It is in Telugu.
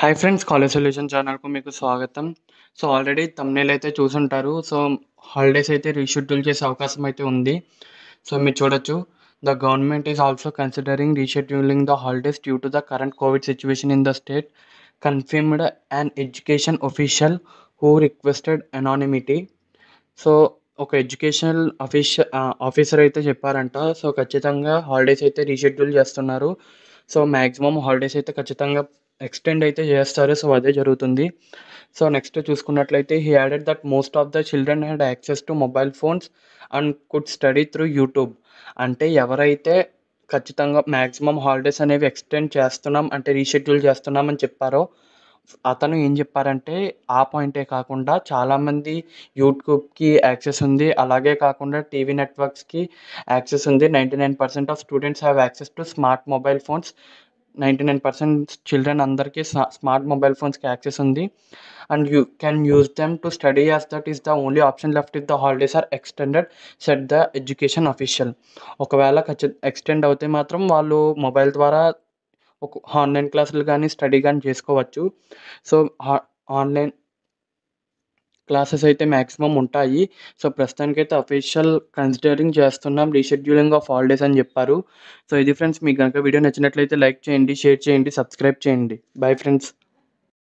హాయ్ ఫ్రెండ్స్ కాలేజ్ సొల్యూషన్ ఛానల్కు మీకు స్వాగతం సో ఆల్రెడీ తమ్నేల్ అయితే చూసుంటారు సో హాలిడేస్ అయితే రీషెడ్యూల్ చేసే అవకాశం అయితే ఉంది సో మీరు చూడొచ్చు the government is also considering rescheduling the holidays due to the current COVID situation in the state confirmed and education official who requested anonymity so ఒక ఎడ్యుకేషనల్ ఆఫీష ఆఫీసర్ అయితే చెప్పారంట సో ఖచ్చితంగా హాలిడేస్ అయితే రీషెడ్యూల్ చేస్తున్నారు సో మ్యాక్సిమం హాలిడేస్ అయితే ఖచ్చితంగా ఎక్స్టెండ్ అయితే చేస్తారు సో అదే జరుగుతుంది సో నెక్స్ట్ చూసుకున్నట్లయితే he added that most of the children had access to mobile phones and could study through YouTube అంటే ఎవరైతే ఖచ్చితంగా మ్యాక్సిమం హాలిడేస్ అనేవి ఎక్స్టెండ్ చేస్తున్నాం అంటే రీషెడ్యూల్ చేస్తున్నాం అని చెప్పారో అతను ఏం చెప్పారంటే ఆ పాయింటే కాకుండా చాలామంది యూట్యూబ్కి యాక్సెస్ ఉంది అలాగే కాకుండా టీవీ నెట్వర్క్స్కి యాక్సెస్ ఉంది ninety nine percent of students have access to smart mobile phones ninety nine percent children అందరికీ స్మార్ట్ మొబైల్ ఫోన్స్కి యాక్సెస్ ఉంది and you can use them to study as that is the only option left if the holidays are extended said the education official ఒకవేళ ఖచ్చిత ఎక్స్టెండ్ అవుతే మాత్రం వాళ్ళు మొబైల్ ద్వారా ఒక ఆన్లైన్ క్లాసులు కానీ స్టడీ కానీ చేసుకోవచ్చు సో ఆన్లైన్ క్లాసెస్ అయితే మ్యాక్సిమం ఉంటాయి సో ప్రస్తుతానికైతే అఫీషియల్ కన్సిడరింగ్ చేస్తున్నాం రీషెడ్యూలింగ్ ఆఫ్ హాలిడేస్ అని చెప్పారు సో ఇది ఫ్రెండ్స్ మీకు కనుక వీడియో నచ్చినట్లయితే లైక్ చేయండి షేర్ చేయండి సబ్స్క్రైబ్ చేయండి బాయ్ ఫ్రెండ్స్